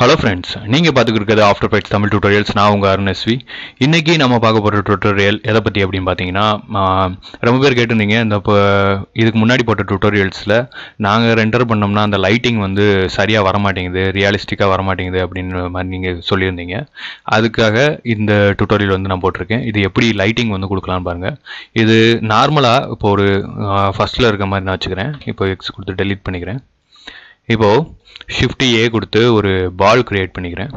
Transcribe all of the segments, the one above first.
hello friends நீங்கள் பார்த்துக்கிறது after effects Tamil tutorials நான் உங்கள் எஸ்வி இன்றைக்கி நம்ம பார்க்க போகிற டூட்டோரியல் எதை பற்றி அப்படின்னு பார்த்தீங்கன்னா ரொம்ப பேர் கேட்டிருந்தீங்க இந்த இப்போ இதுக்கு முன்னாடி போட்ட டூட்டோரியல்ஸில் நாங்கள் ரெண்டர் பண்ணோம்னா அந்த லைட்டிங் வந்து சரியாக வரமாட்டேங்குது ரியாலிஸ்டிக்காக வரமாட்டேங்குது அப்படின்னு மாதிரி நீங்கள் சொல்லியிருந்தீங்க அதுக்காக இந்த டியூட்டோரியல் வந்து நான் போட்டிருக்கேன் இது எப்படி லைட்டிங் வந்து கொடுக்கலான்னு பாருங்கள் இது நார்மலாக இப்போ ஒரு ஃபஸ்ட்டில் இருக்க மாதிரி நான் வச்சுக்கிறேன் இப்போ எக்ஸ் கொடுத்து டெலிட் பண்ணிக்கிறேன் இப்போது ஷிஃப்டி ஏ கொடுத்து ஒரு பால் க்ரியேட் பண்ணிக்கிறேன்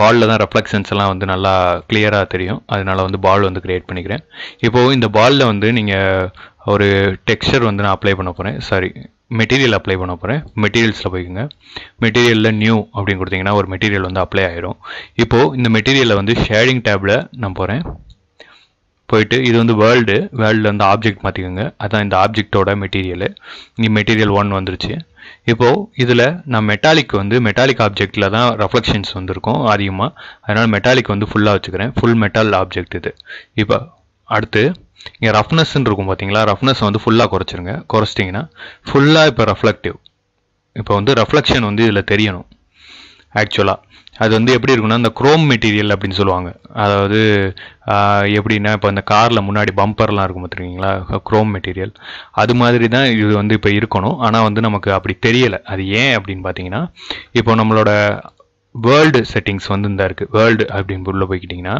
பாலில் தான் ரெஃப்ளெக்ஷன்ஸ் எல்லாம் வந்து நல்லா கிளியராக தெரியும் அதனால வந்து பால் வந்து க்ரியேட் பண்ணிக்கிறேன் இப்போது இந்த பாலில் வந்து நீங்கள் ஒரு டெக்ஸ்டர் வந்து நான் அப்ளை பண்ண போகிறேன் சாரி மெட்டீரியல் அப்ளை பண்ண போகிறேன் மெட்டீரியல்ஸில் போய்க்குங்க மெட்டீரியலில் நியூ அப்படின்னு கொடுத்தீங்கன்னா ஒரு மெட்டீரியல் வந்து அப்ளை ஆயிரும் இப்போது இந்த மெட்டீரியலில் வந்து ஷேடிங் டேப்பில் நான் போகிறேன் போயிட்டு இது வந்து வேர்ல்டு வேர்ல்டில் வந்து ஆப்ஜெக்ட் மாற்றிக்கோங்க அதுதான் இந்த ஆப்ஜெக்டோட மெட்டீரியலு இங்கே மெட்டீரியல் ஒன் வந்துருச்சு இப்போது இதில் நான் மெட்டாலிக் வந்து மெட்டாலிக் ஆப்ஜெக்டில் தான் ரெஃப்ளெக்ஷன்ஸ் வந்திருக்கும் அதிகமாக அதனால் மெட்டாலிக் வந்து ஃபுல்லாக வச்சுக்கிறேன் ஃபுல் மெட்டால் ஆப்ஜெக்ட் இது இப்போ அடுத்து இங்கே ரஃப்னஸ்ன்னு இருக்கும் பார்த்தீங்களா ரஃப்னஸ் வந்து ஃபுல்லாக குறைச்சிருங்க குறைச்சிட்டிங்கன்னா ஃபுல்லாக இப்போ ரெஃப்ளெக்டிவ் இப்போ வந்து ரெஃப்ளெக்ஷன் வந்து இதில் தெரியணும் ஆக்சுவலாக அது வந்து எப்படி இருக்குன்னா இந்த குரோம் மெட்டீரியல் அப்படின்னு சொல்லுவாங்க அதாவது எப்படின்னா இப்போ இந்த காரில் முன்னாடி பம்பர்லாம் இருக்கும் பார்த்துருக்கீங்களா குரோம் மெட்டீரியல் அது மாதிரி தான் இது வந்து இப்போ இருக்கணும் ஆனால் வந்து நமக்கு அப்படி தெரியலை அது ஏன் அப்படின்னு பார்த்தீங்கன்னா இப்போ நம்மளோட வேர்ல்டு செட்டிங்ஸ் வந்து இருந்தா இருக்குது வேர்ல்டு அப்படின்னு உள்ள போய்கிட்டிங்கன்னா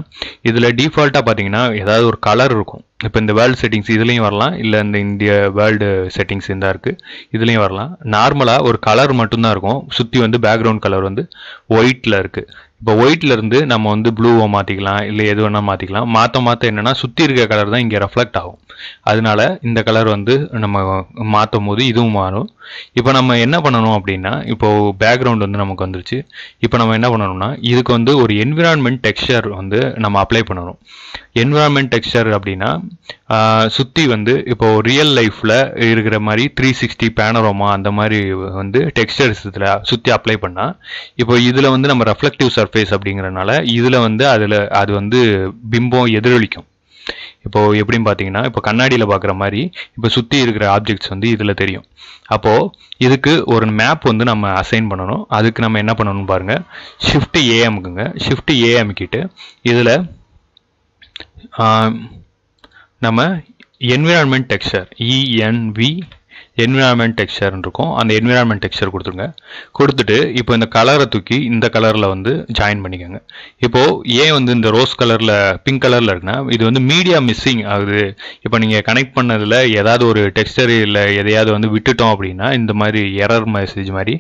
இதில் டிஃபால்ட்டாக பார்த்தீங்கன்னா ஏதாவது ஒரு கலர் இருக்கும் இப்போ இந்த வேர்ல்டு செட்டிங்ஸ் இதுலேயும் வரலாம் இல்லை இந்த இந்திய வேர்ல்டு செட்டிங்ஸ் இருந்தால் இருக்குது இதுலேயும் வரலாம் நார்மலாக ஒரு கலர் மட்டும்தான் இருக்கும் சுற்றி வந்து பேக்ரவுண்ட் கலர் வந்து ஒயிட்டில் இருக்குது இப்போ ஒயிட்லேருந்து நம்ம வந்து ப்ளூவை மாற்றிக்கலாம் இல்லை எது வேணால் மாற்றிக்கலாம் மாற்ற மாற்ற என்னென்னா சுற்றி இருக்க கலர் தான் இங்கே ரெஃப்ளெக்ட் ஆகும் அதனால இந்த கலர் வந்து நம்ம மாற்றும் போது இதுவும் மாறும் இப்போ நம்ம என்ன பண்ணணும் அப்படின்னா இப்போது பேக்ரவுண்ட் வந்து நமக்கு வந்துருச்சு இப்போ நம்ம என்ன பண்ணணும்னா இதுக்கு வந்து ஒரு என்விரான்மெண்ட் டெக்ஸ்டர் வந்து நம்ம அப்ளை பண்ணணும் என்வரான்மெண்ட் டெக்ஸ்டர் அப்படின்னா சுற்றி வந்து இப்போது ரியல் லைஃப்பில் இருக்கிற மாதிரி த்ரீ சிக்ஸ்டி பேனரோமா அந்த மாதிரி வந்து டெக்ஸ்டர்ஸ் இதில் சுற்றி அப்ளை பண்ணால் இப்போ இதில் வந்து நம்ம ரெஃப்ளெக்டிவ் சர்ஃபேஸ் அப்படிங்கிறனால இதில் வந்து அதில் அது வந்து பிம்பம் எதிரொலிக்கும் இப்போது எப்படின்னு பார்த்தீங்கன்னா இப்போ கண்ணாடியில் பார்க்குற மாதிரி இப்போ சுற்றி இருக்கிற ஆப்ஜெக்ட்ஸ் வந்து இதில் தெரியும் அப்போது இதுக்கு ஒரு மேப் வந்து நம்ம அசைன் பண்ணணும் அதுக்கு நம்ம என்ன பண்ணணும்னு பாருங்கள் ஷிஃப்ட் ஏஎம்க்குங்க ஷிஃப்ட் ஏஎம்கிட்டு இதில் நம்ம என்விரான்மெண்ட் டெக்ஸ்டர் இஎன்வி என்விரான்மெண்ட் டெக்ஸ்டர்னு இருக்கும் அந்த என்விரான்மெண்ட் டெக்ஸ்டர் கொடுத்துருங்க கொடுத்துட்டு இப்போ இந்த கலரை தூக்கி இந்த கலரில் வந்து ஜாயின் பண்ணிக்கோங்க இப்போது ஏன் வந்து இந்த ரோஸ் கலரில் பிங்க் கலரில் இருக்குன்னா இது வந்து மீடியா மிஸ்ஸிங் ஆகுது இப்போ நீங்கள் கனெக்ட் பண்ணதில் ஏதாவது ஒரு டெக்ஸ்டர் இல்லை எதையாவது வந்து விட்டுட்டோம் அப்படின்னா இந்த மாதிரி எரர் மெசேஜ் மாதிரி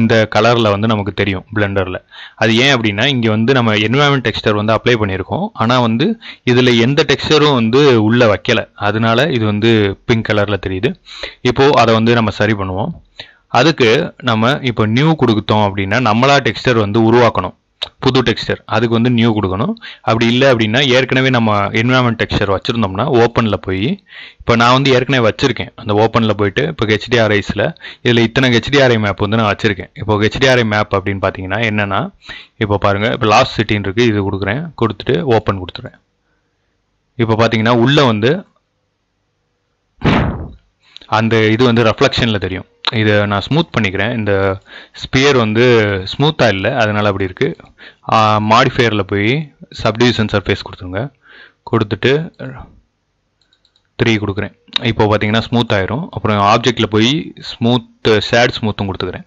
இந்த கலரில் வந்து நமக்கு தெரியும் பிளெண்டரில் அது ஏன் அப்படின்னா இங்கே வந்து நம்ம என்விரான்மெண்ட் டெக்ஸ்டர் வந்து அப்ளை பண்ணியிருக்கோம் ஆனால் வந்து இதில் எந்த டெக்ஸ்டரும் வந்து உள்ளே வைக்கலை அதனால இது வந்து பிங்க் கலரில் தெரியுது இப்போது அதை வந்து நம்ம சரி பண்ணுவோம் அதுக்கு நம்ம இப்போ நியூ கொடுத்தோம் அப்படின்னா நம்மளா டெக்ஸ்டர் வந்து உருவாக்கணும் புது டெக்ஸ்டர் அதுக்கு வந்து நியூ கொடுக்கணும் அப்படி இல்லை அப்படின்னா ஏற்கனவே நம்ம என்வரான்மெண்ட் டெக்ஸ்டர் வச்சுருந்தோம்னா ஓப்பனில் போய் இப்போ நான் வந்து ஏற்கனவே வச்சுருக்கேன் அந்த ஓப்பனில் போயிட்டு இப்போ ஹெச்டிஆர்ஐஸில் இதில் இத்தனை ஹெச்டிஆர்ஐ மேப் வந்து நான் வச்சுருக்கேன் இப்போ ஹெச்டிஆர்ஐ மேப் அப்படின்னு பார்த்தீங்கன்னா என்னென்னா இப்போ பாருங்கள் இப்போ லாஸ்ட் சிட்டின்னு இருக்குது இது கொடுக்குறேன் கொடுத்துட்டு ஓப்பன் கொடுத்துறேன் இப்போ பார்த்தீங்கன்னா உள்ளே வந்து அந்த இது வந்து ரெஃப்ளக்ஷனில் தெரியும் இதை நான் ஸ்மூத் பண்ணிக்கிறேன் இந்த ஸ்பியர் வந்து ஸ்மூத்தாக இல்லை அதனால் அப்படி இருக்குது மாடிஃபையரில் போய் சப்டிவிஷன் சர்ஃபேஸ் கொடுத்துருங்க கொடுத்துட்டு த்ரீ கொடுக்குறேன் இப்போ பார்த்தீங்கன்னா ஸ்மூத் ஆயிரும் அப்புறம் ஆப்ஜெக்டில் போய் ஸ்மூத் ஷேட் ஸ்மூத்தும் கொடுத்துக்கிறேன்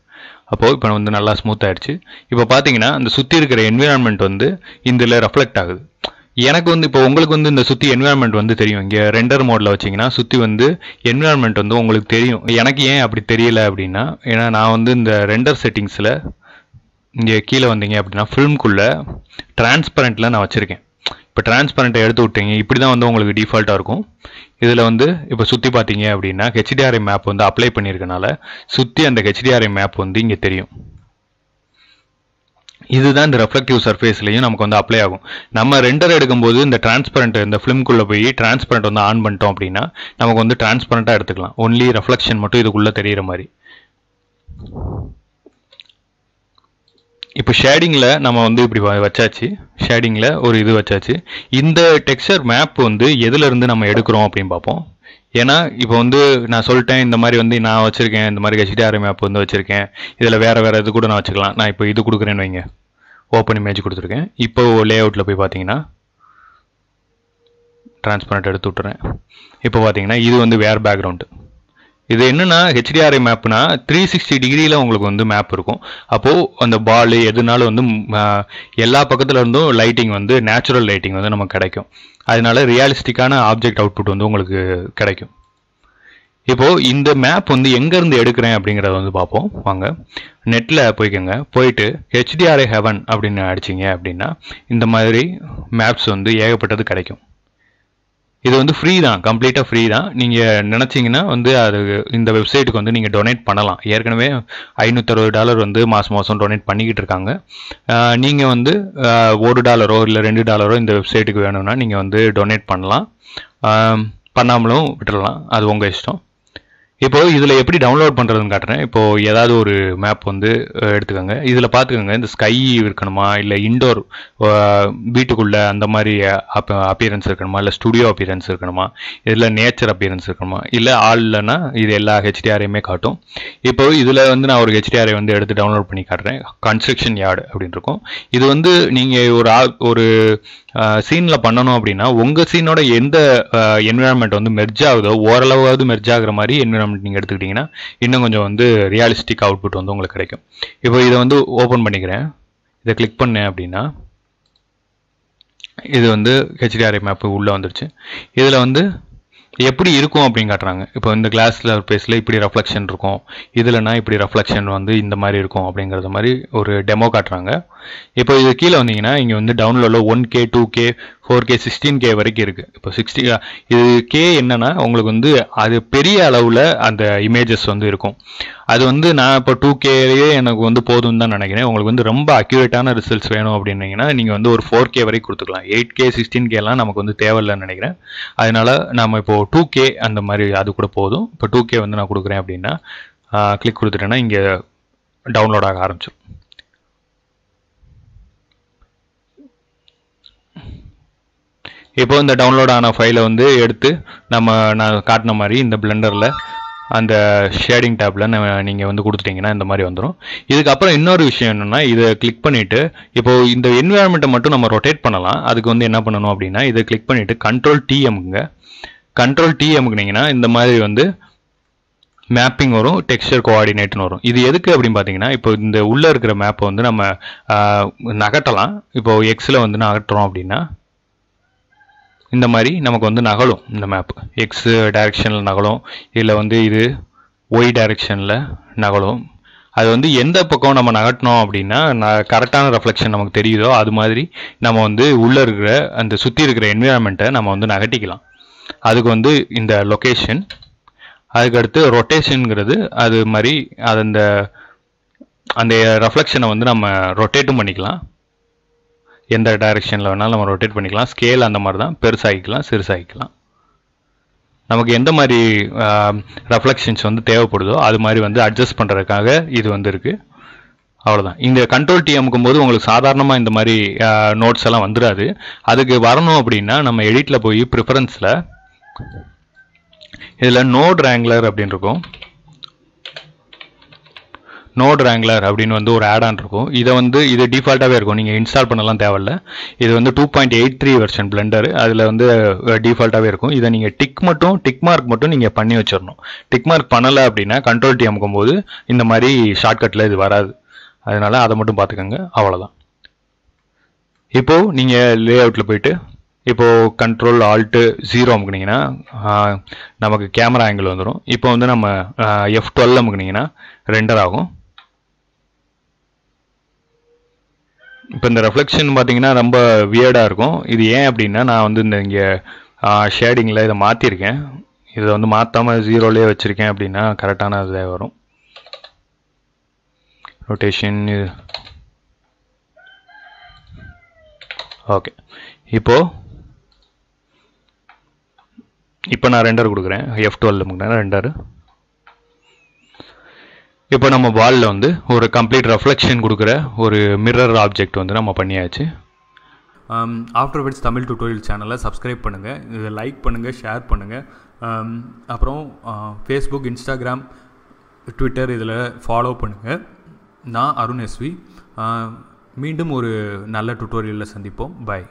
அப்போது இப்போ வந்து நல்லா ஸ்மூத் ஆகிடுச்சு இப்போ பார்த்தீங்கன்னா அந்த சுற்றி இருக்கிற என்விரான்மெண்ட் வந்து இதில் ரெஃப்ளெக்ட் ஆகுது எனக்கு வந்து இப்போ உங்களுக்கு வந்து இந்த சுற்றி என்விரான்மெண்ட் வந்து தெரியும் இங்கே ரெண்டர் மோடில் வச்சிங்கன்னா சுற்றி வந்து என்விரான்மெண்ட் வந்து உங்களுக்கு தெரியும் எனக்கு ஏன் அப்படி தெரியல அப்படின்னா ஏன்னா நான் வந்து இந்த ரெண்டர் செட்டிங்ஸில் இங்கே கீழே வந்தீங்க அப்படின்னா ஃபில்ம்குள்ளே டிரான்ஸ்பரண்ட்டில் நான் வச்சுருக்கேன் இப்போ டிரான்ஸ்பரண்ட்டை எடுத்து விட்டீங்க இப்படி தான் வந்து உங்களுக்கு டிஃபால்ட்டாக இருக்கும் இதில் வந்து இப்போ சுற்றி பார்த்தீங்க அப்படின்னா ஹெச்டிஆர்ஐ மேப் வந்து அப்ளை பண்ணியிருக்கனால சுற்றி அந்த ஹெச்டிஆர்ஐ மேப் வந்து இங்கே தெரியும் இதுதான் இந்த ரெஃப்ளெக்டிவ் சர்ஃபேஸ்லையும் நமக்கு வந்து அப்ளை ஆகும் நம்ம ரெண்டர் எடுக்கும்போது இந்த டிரான்ஸ்பரண்ட் இந்த ஃபிலிம்குள்ளே போய் டிரான்ஸ்பரண்ட் வந்து ஆன் பண்ணிட்டோம் அப்படின்னா நமக்கு வந்து டிரான்ஸ்பரண்ட்டாக எடுத்துக்கலாம் ஒன்லி ரெஃப்ளக்ஷன் மட்டும் இதுக்குள்ளே தெரிகிற மாதிரி இப்போ ஷேடிங்கில் நம்ம வந்து இப்படி வச்சாச்சு ஷேடிங்கில் ஒரு இது வச்சாச்சு இந்த டெக்ஸ்டர் மேப் வந்து எதுலேருந்து நம்ம எடுக்கிறோம் அப்படின்னு பார்ப்போம் ஏன்னா இப்போ வந்து நான் சொல்லிட்டேன் இந்த மாதிரி வந்து நான் வச்சுருக்கேன் இந்த மாதிரி ஹெச்டிஆர்எம் மேப் வந்து வச்சுருக்கேன் இதில் வேறு வேறு இது கூட நான் வச்சுக்கலாம் நான் இப்போ இது கொடுக்குறேன்னு வைங்க ஓப்பன் இமேஜ் கொடுத்துருக்கேன் இப்போ லே அவுட்டில் போய் பார்த்தீங்கன்னா டிரான்ஸ்பரண்ட் எடுத்து விட்டுறேன் இப்போ பார்த்தீங்கன்னா இது வந்து வேறு பேக்ரவுண்டு இது என்னன்னா ஹெச்டிஆர்ஐ மேப்னா த்ரீ சிக்ஸ்டி டிகிரியில் உங்களுக்கு வந்து மேப் இருக்கும் அப்போது அந்த பால் எதுனாலும் வந்து எல்லா பக்கத்துல இருந்தும் லைட்டிங் வந்து நேச்சுரல் லைட்டிங் வந்து நமக்கு கிடைக்கும் அதனால ரியாலிஸ்டிக்கான ஆப்ஜெக்ட் அவுட்புட் வந்து உங்களுக்கு கிடைக்கும் இப்போது இந்த மேப் வந்து எங்கேருந்து எடுக்கிறேன் அப்படிங்கிறத வந்து பார்ப்போம் வாங்க நெட்டில் போய்க்கோங்க போயிட்டு ஹெச்டிஆர்ஐ ஹெவன் அப்படின்னு அடிச்சிங்க அப்படின்னா இந்த மாதிரி மேப்ஸ் வந்து ஏகப்பட்டது கிடைக்கும் இது வந்து ஃப்ரீ தான் கம்ப்ளீட்டாக ஃப்ரீ தான் நீங்கள் நினச்சிங்கன்னா வந்து அது இந்த வெப்சைட்டுக்கு வந்து நீங்கள் டொனேட் பண்ணலாம் ஏற்கனவே ஐநூற்றறுபது டாலர் வந்து மாதம் மாதம் டொனேட் பண்ணிக்கிட்டு இருக்காங்க நீங்கள் வந்து ஒரு டாலரோ இல்லை ரெண்டு டாலரோ இந்த வெப்சைட்டுக்கு வேணும்னா நீங்கள் வந்து டொனேட் பண்ணலாம் பண்ணாமலும் விட்டுடலாம் அது உங்கள் இஷ்டம் இப்போ இதில் எப்படி டவுன்லோட் பண்ணுறதுன்னு காட்டுறேன் இப்போ ஏதாவது ஒரு மேப் வந்து எடுத்துக்கோங்க இதில் பார்த்துக்கோங்க இந்த ஸ்கை இருக்கணுமா இல்லை இண்டோர் வீட்டுக்குள்ளே அந்த மாதிரி அப் அப்பியரன்ஸ் இருக்கணுமா இல்லை ஸ்டுடியோ அப்பியரன்ஸ் இருக்கணுமா இதில் நேச்சர் அப்பியரன்ஸ் இருக்கணுமா இல்லை ஆள் இல்லைன்னா இது எல்லா ஹெச்டிஆரையுமே காட்டும் இப்போ இதில் வந்து நான் ஒரு ஹெச்டிஆரை வந்து எடுத்து டவுன்லோட் பண்ணி காட்டுறேன் கன்ஸ்ட்ரக்ஷன் யார்டு அப்படின்னு இருக்கும் இது வந்து நீங்கள் ஒரு ஒரு சீனில் பண்ணணும் அப்படின்னா உங்கள் சீனோட எந்த என்விரான்மெண்ட் வந்து மெர்ஜ் ஆகுதோ ஓரளவாவது மெர்ஜ் ஆகிற மாதிரி என்விரான்மெண்ட் நீங்கள் எடுத்துக்கிட்டிங்கன்னா இன்னும் கொஞ்சம் வந்து ரியாலிஸ்டிக் அவுட்புட் வந்து உங்களுக்கு கிடைக்கும் இப்போ இதை வந்து ஓப்பன் பண்ணிக்கிறேன் இதை கிளிக் பண்ணேன் அப்படின்னா இது வந்து ஹெச்டிஆர்ஐ மேப்பு உள்ளே வந்துடுச்சு இதில் வந்து எப்படி இருக்கும் அப்படின்னு காட்டுறாங்க இப்போ இந்த கிளாஸில் பேஸில் இப்படி ரெஃப்ளெக்ஷன் இருக்கும் இதில்னா இப்படி ரெஃப்ளெக்ஷன் வந்து இந்த மாதிரி இருக்கும் அப்படிங்கிறத மாதிரி ஒரு டெமோ காட்டுறாங்க இப்போ இது கீழே வந்தீங்கன்னா இங்கே வந்து டவுன்லோடில் one K two K four K sixteen K வரைக்கும் இருக்குது இப்போ சிக்ஸ்டி இது கே என்னன்னா உங்களுக்கு வந்து அது பெரிய அளவில் அந்த இமேஜஸ் வந்து இருக்கும் அது வந்து நான் இப்போ டூ கேலேயே எனக்கு வந்து போதும் தான் நினைக்கிறேன் உங்களுக்கு வந்து ரொம்ப அக்யூரேட்டான ரிசல்ட்ஸ் வேணும் அப்படின்னா நீங்கள் வந்து ஒரு ஃபோர் கே வரைக்கும் கொடுத்துக்கலாம் எயிட் கே சிக்ஸ்டீன் கேலாம் நமக்கு வந்து தேவையில்லைன்னு நினைக்கிறேன் அதனால நம்ம இப்போ டூ கே அந்த மாதிரி அது கூட போதும் இப்போ டூ கே வந்து நான் கொடுக்குறேன் அப்படின்னா கிளிக் கொடுத்துட்டேன்னா இங்கே டவுன்லோட் ஆக ஆரம்பிச்சிடும் இப்போ இந்த டவுன்லோட் ஆன ஃபைலை வந்து எடுத்து நம்ம நான் காட்டின மாதிரி இந்த பிளெண்டரில் அந்த ஷேடிங் டேப்பில் நம்ம நீங்கள் வந்து கொடுத்துட்டிங்கன்னா இந்த மாதிரி வந்துடும் இதுக்கப்புறம் இன்னொரு விஷயம் என்னென்னா இதை கிளிக் பண்ணிவிட்டு இப்போது இந்த என்விரான்மெண்ட்டை மட்டும் நம்ம ரொட்டேட் பண்ணலாம் அதுக்கு வந்து என்ன பண்ணணும் அப்படின்னா இதை கிளிக் பண்ணிவிட்டு கண்ட்ரோல் டிஎம்ங்க கண்ட்ரோல் டி இந்த மாதிரி வந்து மேப்பிங் வரும் டெக்ஸ்டர் கோஆர்டினேட்னு வரும் இது எதுக்கு அப்படின்னு பார்த்தீங்கன்னா இப்போ இந்த உள்ளே இருக்கிற மேப்பை வந்து நம்ம நகட்டலாம் இப்போது எக்ஸில் வந்து நகட்டுறோம் அப்படின்னா இந்த மாதிரி நமக்கு வந்து நகலும் இந்த மேப் எக்ஸ் டைரெக்ஷனில் நகலும் இல்லை வந்து இது ஒய் டைரெக்ஷனில் நகலும் அது வந்து எந்த பக்கம் நம்ம நகட்டினோம் அப்படின்னா கரெக்டான ரெஃப்ளெக்ஷன் நமக்கு தெரியுதோ அது மாதிரி நம்ம வந்து உள்ளே இருக்கிற அந்த சுற்றி இருக்கிற என்விரான்மெண்ட்டை நம்ம வந்து நகட்டிக்கலாம் அதுக்கு வந்து இந்த லொக்கேஷன் அதுக்கடுத்து ரொட்டேஷனுங்கிறது அது மாதிரி அது அந்த அந்த ரெஃப்ளெக்ஷனை வந்து நம்ம ரொட்டேட்டும் பண்ணிக்கலாம் எந்த டைரெக்ஷனில் வேணாலும் நம்ம ரொட்டேட் பண்ணிக்கலாம் ஸ்கேல் அந்த மாதிரி தான் பெருசாகிக்கலாம் சிறுசாகிக்கலாம் நமக்கு எந்த மாதிரி ரெஃப்ளெக்ஷன்ஸ் வந்து தேவைப்படுதோ அது மாதிரி வந்து அட்ஜஸ்ட் பண்ணுறதுக்காக இது வந்து இருக்குது அவ்வளோதான் இந்த கண்ட்ரோல் டி அமுக்கும் போது உங்களுக்கு சாதாரணமாக இந்த மாதிரி நோட்ஸ் எல்லாம் வந்துடாது அதுக்கு வரணும் அப்படின்னா நம்ம எடிட்டில் போய் ப்ரிஃபரன்ஸில் இதில் நோட் ரேங்லர் அப்படின்னு இருக்கும் நோட் ரேங்லர் அப்படின்னு வந்து ஒரு ஆட் ஆன் இருக்கும் இதை வந்து இது டிஃபால்ட்டாகவே இருக்கும் நீங்கள் இன்ஸ்டால் பண்ணலாம் தேவையில்ல இது வந்து two point eight three version Blender அதில் வந்து டிஃபால்ட்டாகவே இருக்கும் இதை நீங்கள் டிக் மட்டும் டிக் மார்க் மட்டும் நீங்கள் பண்ணி வச்சிடணும் டிக் மார்க் பண்ணலை அப்படின்னா கண்ட்ரோல் டி அமுக்கும் போது இந்த மாதிரி ஷார்ட்கட்டில் இது வராது அதனால அதை மட்டும் பார்த்துக்கோங்க அவ்வளோதான் இப்போது நீங்கள் லே அவுட்டில் போயிட்டு இப்போது கண்ட்ரோல் ஆல்ட்டு ஜீரோ அமுக்குனிங்கன்னா நமக்கு கேமரா ஆங்கிள் வந்துடும் இப்போ வந்து நம்ம எஃப் டுவெல் அமுக்குனிங்கன்னா ரெண்டர் ஆகும் இப்போ இந்த ரெஃப்ளெக்ஷன் பார்த்தீங்கன்னா ரொம்ப வியர்டாக இருக்கும் இது ஏன் அப்படின்னா நான் வந்து இந்த இங்கே ஷேடிங்கில் இதை மாற்றிருக்கேன் இதை வந்து மாற்றாமல் ஜீரோலேயே வச்சுருக்கேன் அப்படின்னா கரெக்டான இதாக வரும் ரொட்டேஷன் ஓகே இப்போது இப்போ நான் ரெண்டர் கொடுக்குறேன் எஃப் டுவெல் ரெண்டர் இப்போ நம்ம பாலில் வந்து ஒரு கம்ப்ளீட் ரெஃப்ளெக்ஷன் கொடுக்குற ஒரு மிரர் ஆப்ஜெக்ட் வந்து நம்ம பண்ணியாச்சு ஆஃப்டர் விட்ஸ் தமிழ் டுட்டோரியல் சேனலை சப்ஸ்கிரைப் பண்ணுங்கள் இதை லைக் பண்ணுங்கள் ஷேர் பண்ணுங்கள் அப்புறம் ஃபேஸ்புக் இன்ஸ்டாகிராம் ட்விட்டர் இதில் ஃபாலோ பண்ணுங்கள் நான் அருண் எஸ்வி uh, மீண்டும் ஒரு நல்ல டுட்டோரியலில் சந்திப்போம் பாய்